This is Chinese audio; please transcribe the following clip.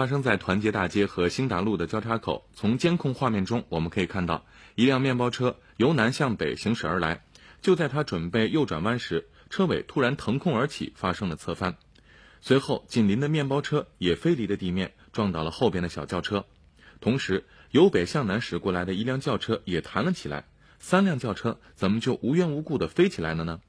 发生在团结大街和兴达路的交叉口。从监控画面中，我们可以看到一辆面包车由南向北行驶而来，就在他准备右转弯时，车尾突然腾空而起，发生了侧翻。随后，紧邻的面包车也飞离了地面，撞到了后边的小轿车。同时，由北向南驶过来的一辆轿车也弹了起来。三辆轿车怎么就无缘无故地飞起来了呢？